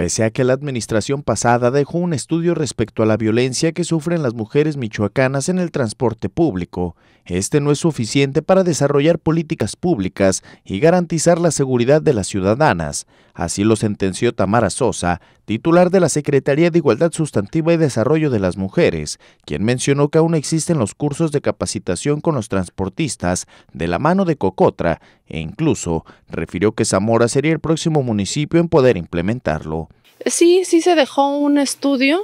Pese a que la administración pasada dejó un estudio respecto a la violencia que sufren las mujeres michoacanas en el transporte público, este no es suficiente para desarrollar políticas públicas y garantizar la seguridad de las ciudadanas. Así lo sentenció Tamara Sosa, titular de la Secretaría de Igualdad Sustantiva y Desarrollo de las Mujeres, quien mencionó que aún existen los cursos de capacitación con los transportistas de la mano de Cocotra e incluso refirió que Zamora sería el próximo municipio en poder implementarlo. Sí, sí se dejó un estudio.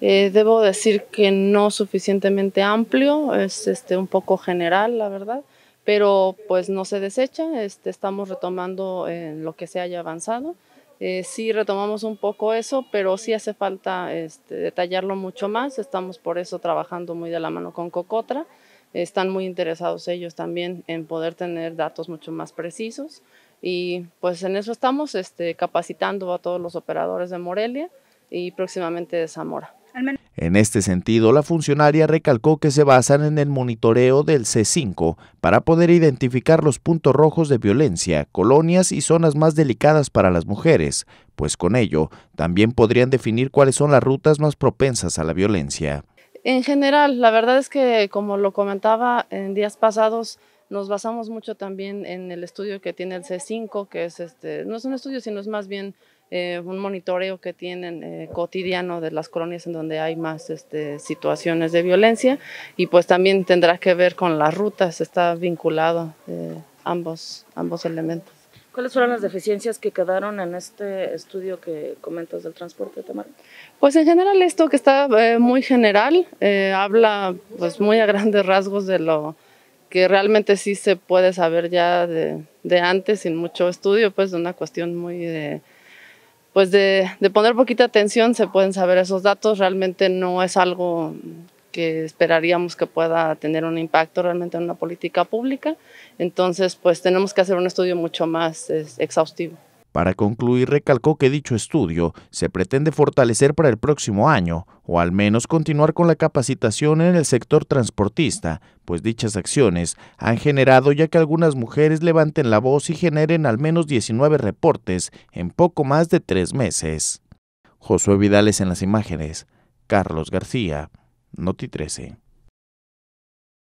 Eh, debo decir que no suficientemente amplio, es este, un poco general, la verdad, pero pues no se desecha, este, estamos retomando eh, lo que se haya avanzado. Eh, sí retomamos un poco eso, pero sí hace falta este, detallarlo mucho más. Estamos por eso trabajando muy de la mano con Cocotra. Están muy interesados ellos también en poder tener datos mucho más precisos. Y pues en eso estamos este, capacitando a todos los operadores de Morelia y próximamente de Zamora. En este sentido, la funcionaria recalcó que se basan en el monitoreo del C5 para poder identificar los puntos rojos de violencia, colonias y zonas más delicadas para las mujeres, pues con ello también podrían definir cuáles son las rutas más propensas a la violencia. En general, la verdad es que, como lo comentaba en días pasados, nos basamos mucho también en el estudio que tiene el C5, que es este, no es un estudio, sino es más bien eh, un monitoreo que tienen eh, cotidiano de las colonias en donde hay más este, situaciones de violencia y pues también tendrá que ver con las rutas, está vinculado eh, ambos, ambos elementos. ¿Cuáles fueron las deficiencias que quedaron en este estudio que comentas del transporte, Tamara? Pues en general esto que está muy general, habla pues muy a grandes rasgos de lo que realmente sí se puede saber ya de, antes, sin mucho estudio, pues de una cuestión muy de, pues de, poner poquita atención, se pueden saber esos datos, realmente no es algo que esperaríamos que pueda tener un impacto realmente en una política pública, entonces pues tenemos que hacer un estudio mucho más exhaustivo. Para concluir, recalcó que dicho estudio se pretende fortalecer para el próximo año, o al menos continuar con la capacitación en el sector transportista, pues dichas acciones han generado ya que algunas mujeres levanten la voz y generen al menos 19 reportes en poco más de tres meses. Josué Vidales en las imágenes, Carlos García, Noti 13.